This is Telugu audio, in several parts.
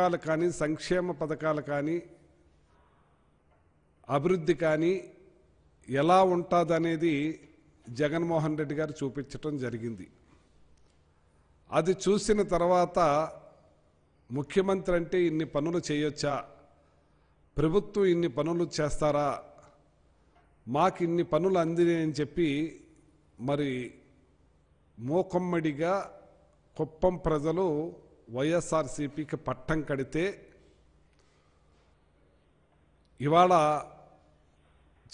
పథకాలు కానీ సంక్షేమ పథకాలు కానీ అభివృద్ధి కానీ ఎలా ఉంటుందనేది జగన్మోహన్ రెడ్డి గారు చూపించటం జరిగింది అది చూసిన తర్వాత ముఖ్యమంత్రి అంటే ఇన్ని పనులు చేయొచ్చా ప్రభుత్వం ఇన్ని పనులు చేస్తారా మాకు ఇన్ని పనులు అందినాయని చెప్పి మరి మోకమ్మడిగా కుప్పం ప్రజలు వైఎస్ఆర్సీపీకి పట్టం కడితే ఇవాళ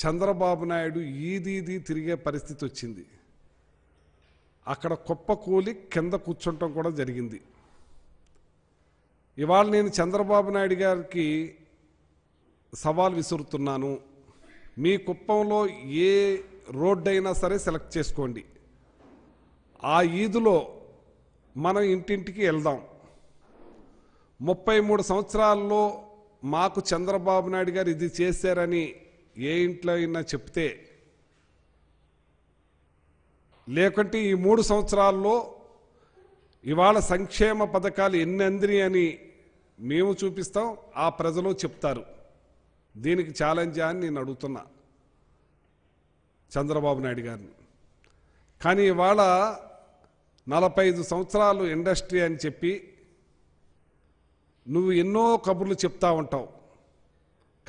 చంద్రబాబు నాయుడు ఈదీది తిరిగే పరిస్థితి వచ్చింది అక్కడ కుప్పకూలి కింద కూర్చుంటం కూడా జరిగింది ఇవాళ నేను చంద్రబాబు నాయుడు గారికి సవాల్ విసురుతున్నాను మీ కుప్పంలో ఏ రోడ్డు అయినా సరే సెలెక్ట్ చేసుకోండి ఆ ఈదులో మనం ఇంటింటికి వెళ్దాం ముప్పై మూడు సంవత్సరాల్లో మాకు చంద్రబాబు నాయుడు గారు ఇది చేశారని ఏ ఇంట్లో అయినా చెప్తే లేకుంటే ఈ మూడు సంవత్సరాల్లో ఇవాళ సంక్షేమ పథకాలు ఎన్ని అందిని అని మేము చూపిస్తాం ఆ ప్రజలు చెప్తారు దీనికి ఛాలెంజ్ అని నేను అడుగుతున్నా చంద్రబాబు నాయుడు గారిని కానీ ఇవాళ నలభై సంవత్సరాలు ఇండస్ట్రీ అని చెప్పి నువ్వు ఎన్నో కబుర్లు చెప్తా ఉంటావు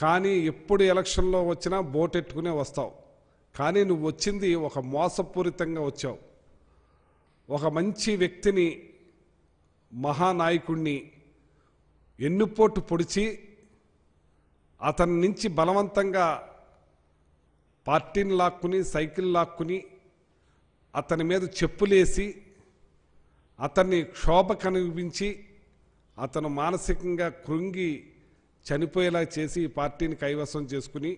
కానీ ఎప్పుడు ఎలక్షన్లో వచ్చినా బోటెట్టుకునే వస్తావు కానీ నువ్వు వచ్చింది ఒక మోసపూరితంగా వచ్చావు ఒక మంచి వ్యక్తిని మహానాయకుణ్ణి ఎన్నుపోటు పొడిచి అతని నుంచి బలవంతంగా పార్టీని లాక్కుని సైకిల్ లాక్కుని అతని మీద చెప్పులేసి అతన్ని క్షోభ కనిపించి అతను మానసికంగా కృంగి చనిపోయేలా చేసి ఈ పార్టీని కైవసం చేసుకుని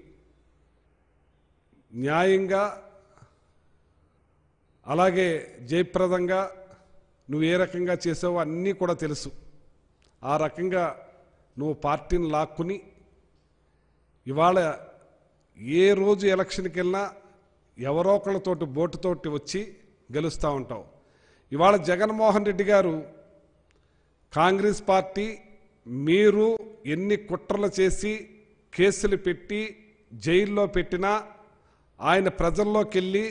న్యాయంగా అలాగే జయప్రదంగా నువ్వు ఏ రకంగా చేసావో అన్నీ కూడా తెలుసు ఆ రకంగా నువ్వు పార్టీని లాక్కుని ఇవాళ ఏ రోజు ఎలక్షన్కి వెళ్ళినా ఎవరో ఒకళ్ళతోటి బోటుతోటి వచ్చి గెలుస్తూ ఉంటావు ఇవాళ జగన్మోహన్ రెడ్డి గారు కాంగ్రెస్ పార్టీ మీరు ఎన్ని కుట్రలు చేసి కేసులు పెట్టి జైల్లో పెట్టినా ఆయన ప్రజల్లోకి వెళ్ళి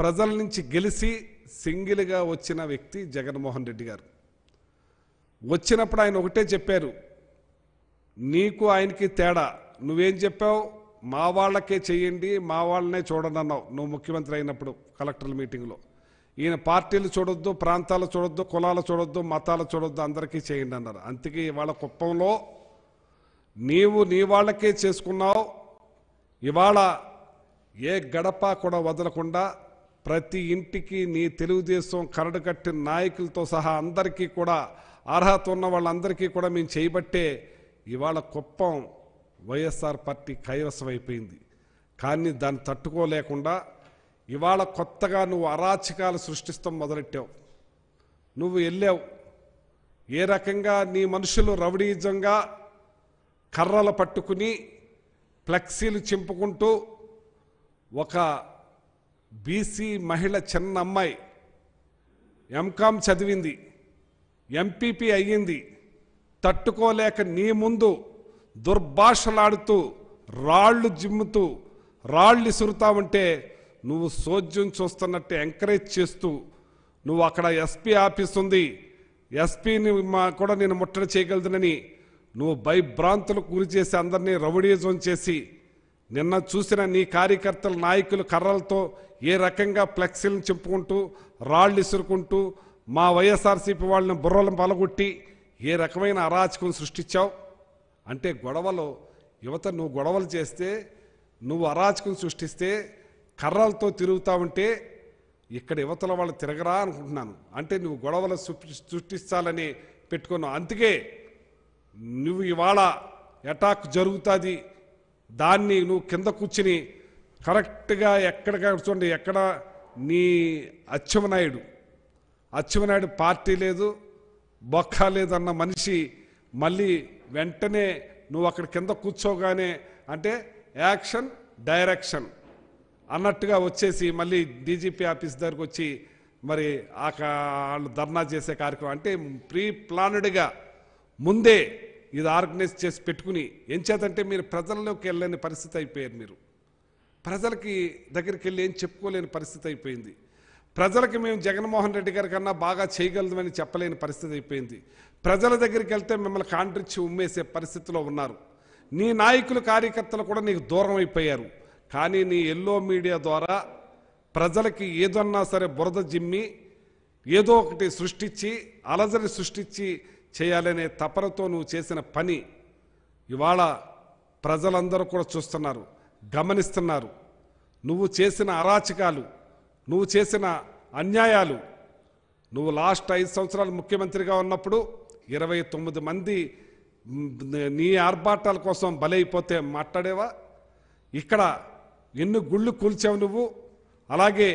ప్రజల నుంచి గెలిచి సింగిల్గా వచ్చిన వ్యక్తి జగన్మోహన్ రెడ్డి గారు వచ్చినప్పుడు ఆయన ఒకటే చెప్పారు నీకు ఆయనకి తేడా నువ్వేం చెప్పావు మా వాళ్ళకే చెయ్యండి మా వాళ్ళనే చూడనన్నావు నువ్వు ముఖ్యమంత్రి అయినప్పుడు కలెక్టర్ల మీటింగ్లో ఈయన పార్టీలు చూడొద్దు ప్రాంతాలు చూడొద్దు కులాలు చూడొద్దు మతాలు చూడొద్దు అందరికీ చేయండి అన్నారు అందుకే ఇవాళ కుప్పంలో నీవు నీ వాళ్ళకే చేసుకున్నావు ఇవాళ ఏ గడప కూడా వదలకుండా ప్రతి ఇంటికి నీ తెలుగుదేశం కరడు కట్టిన నాయకులతో సహా అందరికీ కూడా అర్హత ఉన్న వాళ్ళందరికీ కూడా మేము చేయబట్టే ఇవాళ కుప్పం వైఎస్ఆర్ పార్టీ కైవసం అయిపోయింది కానీ దాన్ని తట్టుకోలేకుండా ఇవాళ కొత్తగా నువ్వు అరాచకాలు సృష్టిస్తాం మొదలెట్టావు నువ్వు వెళ్ళావు ఏ రకంగా నీ మనుషులు రౌడీజంగా కర్రలు పట్టుకుని ఫ్లెక్సీలు చింపుకుంటూ ఒక బీసీ మహిళ చిన్న అమ్మాయి ఎంకామ్ చదివింది ఎంపీపీ అయ్యింది తట్టుకోలేక నీ ముందు దుర్భాషలాడుతూ రాళ్ళు జిమ్ముతూ రాళ్ళు ఇసురుతా ఉంటే నువ్వు సోద్యం చూస్తున్నట్టు ఎంకరేజ్ చేస్తూ నువ్వు అక్కడ ఎస్పీ ఆఫీస్ ఉంది ఎస్పీని మా కూడా నేను ముట్టడి చేయగలదునని నువ్వు భయభ్రాంతులు గురి చేసి అందరినీ రౌడీజోన్ చేసి నిన్న చూసిన నీ కార్యకర్తల నాయకులు కర్రలతో ఏ రకంగా ఫ్లెక్సీలను చెప్పుకుంటూ రాళ్ళు ఇసురుకుంటూ మా వైఎస్ఆర్సీపీ వాళ్ళని బుర్రలను పలగొట్టి ఏ రకమైన అరాచకం సృష్టించావు అంటే గొడవలు యువత నువ్వు గొడవలు చేస్తే నువ్వు అరాచకం సృష్టిస్తే కర్రలతో తిరుగుతా ఉంటే ఇక్కడ యువతల వాళ్ళు తిరగరా అనుకుంటున్నాను అంటే నువ్వు గొడవలు సృష్టిస్తాలని పెట్టుకున్నావు అందుకే నువ్వు ఇవాళ అటాక్ జరుగుతుంది దాన్ని నువ్వు కింద కూర్చుని కరెక్ట్గా ఎక్కడ కూర్చోండి ఎక్కడ నీ అచ్చమనాయుడు అచ్చమనాయుడు పార్టీ లేదు బొక్క లేదన్న మనిషి మళ్ళీ వెంటనే నువ్వు అక్కడ కింద కూర్చోగానే అంటే యాక్షన్ డైరెక్షన్ అన్నట్టుగా వచ్చేసి మళ్ళీ డీజీపీ ఆఫీస్ దగ్గరకు వచ్చి మరి ఆ వాళ్ళు ధర్నా చేసే కార్యక్రమం అంటే ప్రీ ప్లానుడ్గా ముందే ఇది ఆర్గనైజ్ చేసి పెట్టుకుని ఏం చేతంటే మీరు ప్రజల్లోకి వెళ్ళని పరిస్థితి అయిపోయారు మీరు ప్రజలకి దగ్గరికి వెళ్ళి ఏం చెప్పుకోలేని పరిస్థితి అయిపోయింది ప్రజలకి మేము జగన్మోహన్ రెడ్డి గారి కన్నా బాగా చేయగలదని చెప్పలేని పరిస్థితి అయిపోయింది ప్రజల దగ్గరికి వెళ్తే మిమ్మల్ని కాంట్రిచ్చి ఉమ్మేసే పరిస్థితిలో ఉన్నారు నీ నాయకులు కార్యకర్తలు కూడా నీకు దూరం అయిపోయారు కానీ నీ ఎల్లో మీడియా ద్వారా ప్రజలకి ఏదన్నా సరే బురద జిమ్మి ఏదో ఒకటి సృష్టించి అలజడి సృష్టించి చేయాలనే తపనతో నువ్వు చేసిన పని ఇవాళ ప్రజలందరూ కూడా చూస్తున్నారు గమనిస్తున్నారు నువ్వు చేసిన అరాచకాలు నువ్వు చేసిన అన్యాయాలు నువ్వు లాస్ట్ ఐదు సంవత్సరాలు ముఖ్యమంత్రిగా ఉన్నప్పుడు ఇరవై తొమ్మిది మంది నీ ఆర్భాటాల కోసం బలైపోతే మాట్లాడేవా ఇక్కడ ఎన్ని గుళ్ళు కూల్చావు నువ్వు అలాగే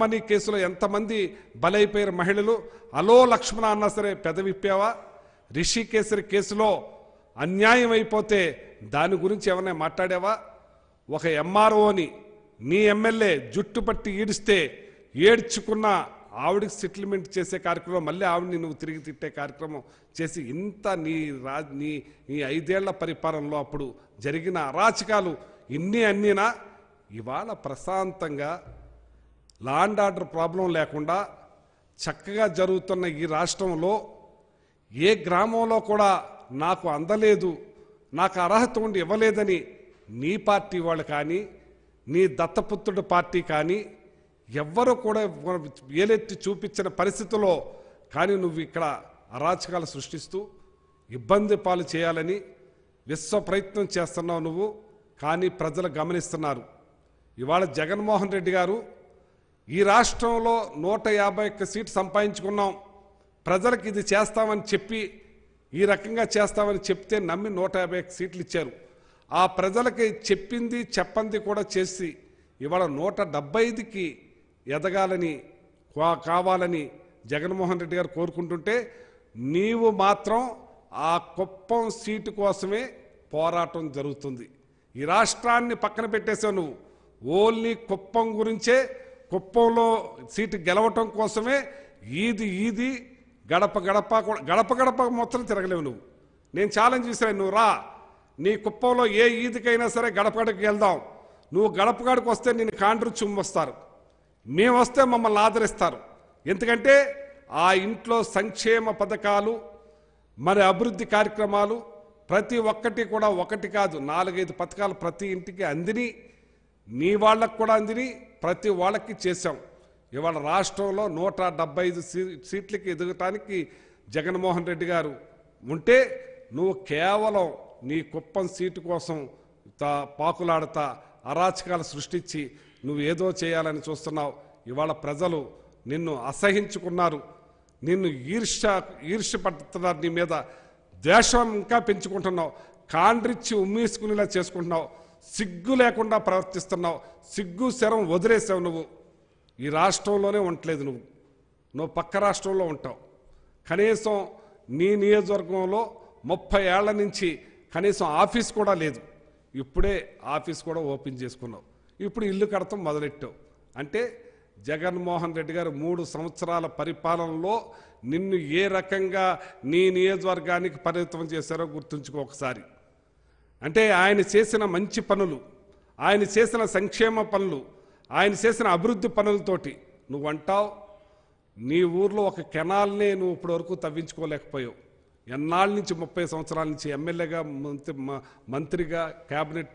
మనీ కేసులో ఎంతమంది బలైపోయారు మహిళలు అలో లక్ష్మణ అన్నా సరే పెదవిప్పావా రిషికేసరి కేసులో అన్యాయం అయిపోతే దాని గురించి ఏమైనా మాట్లాడావా ఒక ఎంఆర్ఓని నీ ఎమ్మెల్యే జుట్టు పట్టి ఈడిస్తే ఏడ్చుకున్న ఆవిడికి సెటిల్మెంట్ చేసే కార్యక్రమం మళ్ళీ ఆవిడని నువ్వు తిరిగి తిట్టే కార్యక్రమం చేసి ఇంత నీ రా నీ నీ ఐదేళ్ల పరిపాలనలో అప్పుడు జరిగిన అరాచకాలు ఇన్ని అన్నీనా ఇవాళ ప్రశాంతంగా లా అండ్ ఆర్డర్ ప్రాబ్లం లేకుండా చక్కగా జరుగుతున్న ఈ రాష్ట్రంలో ఏ గ్రామంలో కూడా నాకు అందలేదు నాకు అర్హత ఉండి ఇవ్వలేదని నీ పార్టీ వాళ్ళు కానీ నీ దత్తపుత్రుడు పార్టీ కానీ ఎవ్వరు కూడా ఏలెత్తి చూపించిన పరిస్థితుల్లో కానీ నువ్వు ఇక్కడ అరాచకాలు సృష్టిస్తూ ఇబ్బంది పాలు చేయాలని విశ్వ ప్రయత్నం చేస్తున్నావు నువ్వు కానీ ప్రజలు గమనిస్తున్నారు ఇవాళ జగన్మోహన్ రెడ్డి గారు ఈ రాష్ట్రంలో నూట యాభై ఒక్క సీట్ సంపాదించుకున్నాం ప్రజలకు ఇది చేస్తామని చెప్పి ఈ రకంగా చేస్తామని చెప్తే నమ్మి నూట యాభై ఒక్క సీట్లు ఇచ్చారు ఆ ప్రజలకి చెప్పింది చెప్పంది కూడా చేసి ఇవాళ నూట డెబ్బై ఐదుకి ఎదగాలని కావాలని జగన్మోహన్ రెడ్డి గారు కోరుకుంటుంటే నీవు మాత్రం ఆ కుప్పం సీటు కోసమే పోరాటం జరుగుతుంది ఈ రాష్ట్రాన్ని పక్కన పెట్టేశావు నువ్వు ఓన్లీ కుప్పం గురించే కుప్పంలో సీటు గెలవటం కోసమే ఈది ఈది గడప గడప గడప గడప మొత్తం తిరగలేవు నువ్వు నేను ఛాలెంజ్ చేశాను నువ్వు రా నీ కుప్పంలో ఏ ఈదికైనా సరే గడప గడపకి వెళ్దాం నువ్వు గడప గడపకు వస్తే నేను కాండ్రు చుమ్మొస్తారు మేము వస్తే మమ్మల్ని ఆదరిస్తారు ఎందుకంటే ఆ ఇంట్లో సంక్షేమ పథకాలు మరి అభివృద్ధి కార్యక్రమాలు ప్రతి ఒక్కటి కూడా ఒకటి కాదు నాలుగైదు పథకాలు ప్రతి ఇంటికి అందిని మీ వాళ్ళకు కూడా అందిని ప్రతి వాళ్ళకి చేశాం ఇవాళ రాష్ట్రంలో నూట డెబ్బై ఐదు సీట్లకి ఎదగటానికి జగన్మోహన్ రెడ్డి గారు ఉంటే నువ్వు కేవలం నీ కుప్పం సీటు కోసం పాకులాడతా అరాచకాలు సృష్టించి నువ్వు ఏదో చేయాలని చూస్తున్నావు ఇవాళ ప్రజలు నిన్ను అసహించుకున్నారు నిన్ను ఈర్ష పడుతున్నారు నీ మీద ద్వేషం ఇంకా పెంచుకుంటున్నావు కాండ్రిచ్చి ఉమ్మేసుకునేలా చేసుకుంటున్నావు సిగ్గు లేకుండా ప్రవర్తిస్తున్నావు సిగ్గు శరం వదిలేసావు నువ్వు ఈ రాష్ట్రంలోనే ఉండలేదు నువ్వు నువ్వు పక్క రాష్ట్రంలో ఉంటావు కనీసం నీ నియోజకవర్గంలో ముప్పై ఏళ్ల నుంచి కనీసం ఆఫీస్ కూడా లేదు ఇప్పుడే ఆఫీస్ కూడా ఓపెన్ చేసుకున్నావు ఇప్పుడు ఇల్లు కడతాం మొదలెట్టావు అంటే జగన్మోహన్ రెడ్డి గారు మూడు సంవత్సరాల పరిపాలనలో నిన్ను ఏ రకంగా నీ నియోజకవర్గానికి పరిమితం చేశారో గుర్తుంచుకో ఒకసారి అంటే ఆయన చేసిన మంచి పనులు ఆయన చేసిన సంక్షేమ పనులు ఆయన చేసిన అభివృద్ధి పనులతోటి నువ్వు అంటావు నీ ఊర్లో ఒక కెనాల్నే నువ్వు ఇప్పటివరకు తవ్వించుకోలేకపోయావు ఎన్నాళ్ళ నుంచి ముప్పై సంవత్సరాల నుంచి ఎమ్మెల్యేగా మంత్రి మంత్రిగా క్యాబినెట్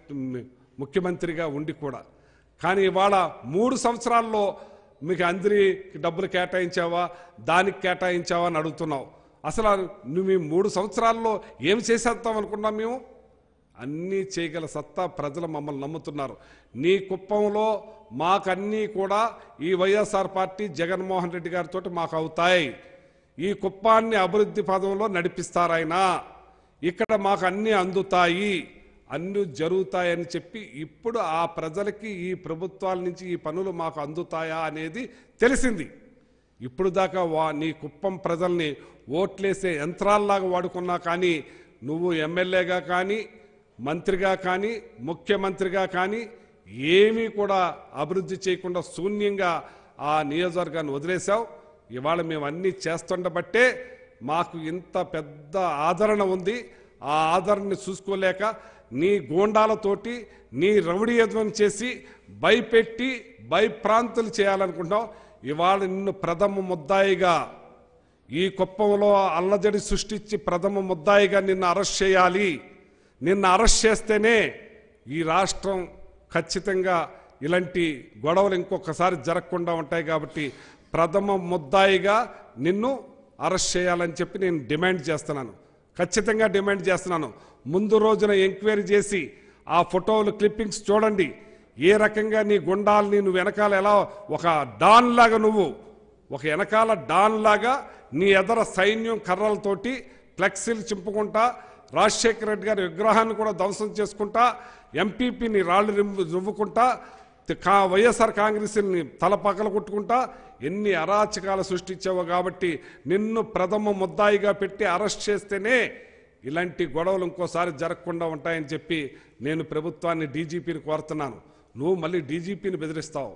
ముఖ్యమంత్రిగా ఉండి కూడా కానీ ఇవాళ మూడు సంవత్సరాల్లో మీకు అందరికి డబ్బులు కేటాయించావా దానికి కేటాయించావా అని అడుగుతున్నావు అసలు నువ్వు ఈ మూడు సంవత్సరాల్లో ఏం చేసేద్దాం అనుకున్నాం మేము అన్నీ చేయగల సత్తా ప్రజలు మమ్మల్ని నమ్ముతున్నారు నీ కుప్పంలో మాకన్నీ కూడా ఈ వైఎస్ఆర్ పార్టీ జగన్మోహన్ రెడ్డి గారితో మాకు అవుతాయి ఈ కుప్పాన్ని అభివృద్ధి పదంలో నడిపిస్తారాయన ఇక్కడ మాకు అన్నీ అందుతాయి అన్నీ జరుగుతాయని చెప్పి ఇప్పుడు ఆ ప్రజలకి ఈ ప్రభుత్వాల నుంచి ఈ పనులు మాకు అందుతాయా అనేది తెలిసింది ఇప్పుడు దాకా వా నీ కుప్పం ప్రజల్ని ఓట్లేసే యంత్రాల్లాగా వాడుకున్నా కానీ నువ్వు ఎమ్మెల్యేగా కానీ మంత్రిగా కానీ ముఖ్యమంత్రిగా కానీ ఏమీ కూడా అభివృద్ధి చేయకుండా శూన్యంగా ఆ నియోజకవర్గాన్ని వదిలేశావు ఇవాళ మేము అన్నీ చేస్తుండబట్టే మాకు ఇంత పెద్ద ఆదరణ ఉంది ఆ ఆదరణని చూసుకోలేక నీ గోండాలతోటి నీ యజ్వం చేసి భయపెట్టి భయప్రాంతులు చేయాలనుకుంటున్నావు ఇవాళ నిన్ను ప్రథమ ముద్దాయిగా ఈ కుప్పంలో అల్లజడి సృష్టించి ప్రథమ ముద్దాయిగా నిన్ను అరెస్ట్ చేయాలి నిన్ను అరెస్ట్ చేస్తేనే ఈ రాష్ట్రం ఖచ్చితంగా ఇలాంటి గొడవలు ఇంకొకసారి జరగకుండా ఉంటాయి కాబట్టి ప్రథమ ముద్దాయిగా నిన్ను అరెస్ట్ చేయాలని చెప్పి నేను డిమాండ్ చేస్తున్నాను ఖచ్చితంగా డిమాండ్ చేస్తున్నాను ముందు రోజున ఎంక్వైరీ చేసి ఆ ఫోటోలు క్లిప్పింగ్స్ చూడండి ఏ రకంగా నీ గుండాలని నువ్వు వెనకాల ఎలా ఒక డాన్ లాగా నువ్వు ఒక వెనకాల డాన్ లాగా నీ ఎదర సైన్యం కర్రలతోటి ఫ్లెక్సీలు చింపుకుంటా రాజశేఖర రెడ్డి గారి విగ్రహాన్ని కూడా ధ్వంసం చేసుకుంటా ఎంపీపీని రాళ్ళు రువ్వుకుంటా కా వైఎస్ఆర్ కాంగ్రెస్ని తల పగల కొట్టుకుంటా ఎన్ని అరాచకాలు సృష్టించావో కాబట్టి నిన్ను ప్రథమ ముద్దాయిగా పెట్టి అరెస్ట్ చేస్తేనే ఇలాంటి గొడవలు ఇంకోసారి జరగకుండా ఉంటాయని చెప్పి నేను ప్రభుత్వాన్ని డీజీపీని కోరుతున్నాను నువ్వు మళ్ళీ డీజీపీని బెదిరిస్తావు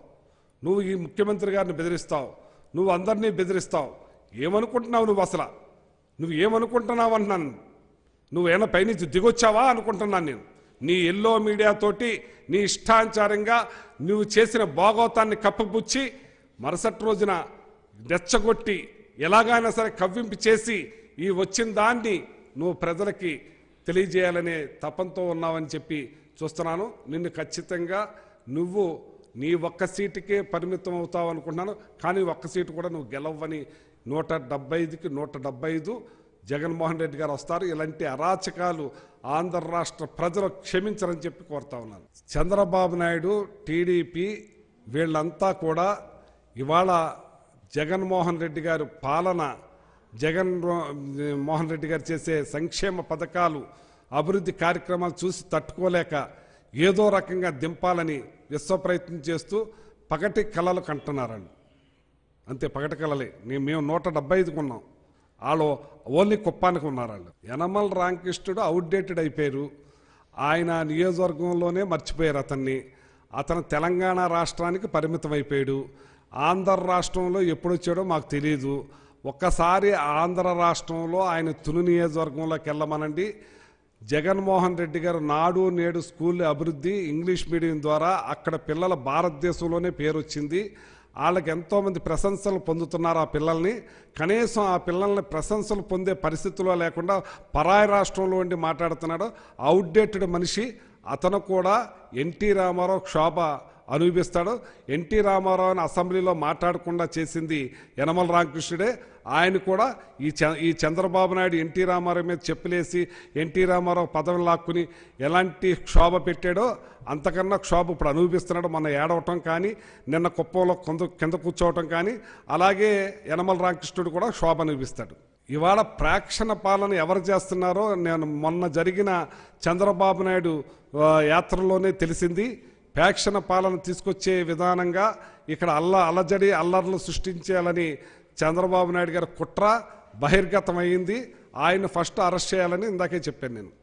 నువ్వు ఈ ముఖ్యమంత్రి గారిని బెదిరిస్తావు నువ్వు అందరినీ బెదిరిస్తావు ఏమనుకుంటున్నావు నువ్వు అసలు నువ్వు ఏమనుకుంటున్నావు అంటున్నాను నువ్వేనా పైనుంచి దిగొచ్చావా అనుకుంటున్నాను నేను నీ ఎల్లో మీడియాతోటి నీ ఇష్టానుసారంగా నువ్వు చేసిన భాగోతాన్ని కప్పపుచ్చి మరుసటి రోజున రెచ్చగొట్టి ఎలాగైనా సరే కవ్వింపు చేసి ఈ వచ్చిన దాన్ని నువ్వు ప్రజలకి తెలియజేయాలనే తపంతో ఉన్నావని చెప్పి చూస్తున్నాను నిన్ను ఖచ్చితంగా నువ్వు నీ ఒక్క సీటుకే పరిమితం అవుతావు అనుకుంటున్నాను కానీ ఒక్క సీటు కూడా నువ్వు గెలవని నూట డెబ్బై ఐదుకి నూట డెబ్బై ఐదు జగన్మోహన్ రెడ్డి గారు వస్తారు ఇలాంటి అరాచకాలు ఆంధ్ర రాష్ట్ర ప్రజలు క్షమించరని చెప్పి కోరుతా ఉన్నాను చంద్రబాబు నాయుడు టీడీపీ వీళ్ళంతా కూడా ఇవాళ జగన్మోహన్ రెడ్డి గారు పాలన జగన్ మోహన్ రెడ్డి గారు చేసే సంక్షేమ పథకాలు అభివృద్ధి కార్యక్రమాలు చూసి తట్టుకోలేక ఏదో రకంగా దింపాలని విశ్వ ప్రయత్నం చేస్తూ పగటి కళలు కంటున్నారండి అంతే పగటి కళలే మేము నూట డెబ్బై ఐదుకున్నాం వాళ్ళు ఓన్లీ కుప్పానికి ఉన్నారు వాళ్ళు యనమల రామకృష్ణుడు అవుట్డేటెడ్ అయిపోయారు ఆయన నియోజకవర్గంలోనే మర్చిపోయారు అతన్ని అతను తెలంగాణ రాష్ట్రానికి పరిమితం అయిపోయాడు ఆంధ్ర రాష్ట్రంలో ఎప్పుడొచ్చాడో మాకు తెలియదు ఒక్కసారి ఆంధ్ర రాష్ట్రంలో ఆయన తుని నియోజకవర్గంలోకి వెళ్ళమనండి జగన్మోహన్ రెడ్డి గారు నాడు నేడు స్కూల్ అభివృద్ధి ఇంగ్లీష్ మీడియం ద్వారా అక్కడ పిల్లల భారతదేశంలోనే పేరు వచ్చింది వాళ్ళకి ఎంతోమంది ప్రశంసలు పొందుతున్నారు ఆ పిల్లల్ని కనీసం ఆ పిల్లల్ని ప్రశంసలు పొందే పరిస్థితుల్లో లేకుండా పరాయి రాష్ట్రంలో ఉండి మాట్లాడుతున్నాడు అవుట్డేటెడ్ మనిషి అతను కూడా ఎన్టీ రామారావు క్షోభ అనుభవిస్తాడు ఎన్టీ రామారావుని అసెంబ్లీలో మాట్లాడకుండా చేసింది యనమల రామకృష్ణుడే ఆయన కూడా ఈ ఈ చంద్రబాబు నాయుడు ఎన్టీ రామారావు మీద చెప్పులేసి ఎన్టీ రామారావు పదవిని లాక్కుని ఎలాంటి క్షోభ పెట్టాడో అంతకన్నా క్షోభ ఇప్పుడు అనుభవిస్తున్నాడు మన ఏడవటం కానీ నిన్న కుప్పంలో కొంత కింద కూర్చోవటం కానీ అలాగే యనమల రామకృష్ణుడు కూడా క్షోభ అనుభవిస్తాడు ఇవాళ ప్రాక్షణ పాలన ఎవరు చేస్తున్నారో నేను మొన్న జరిగిన చంద్రబాబు నాయుడు యాత్రలోనే తెలిసింది ప్యాక్షన్ పాలన తీసుకొచ్చే విధానంగా ఇక్కడ అల్ల అలజడి అల్లర్లు సృష్టించాలని చంద్రబాబు నాయుడు గారి కుట్ర బహిర్గతమైంది ఆయన ఫస్ట్ అరెస్ట్ చేయాలని ఇందాకే చెప్పాను నేను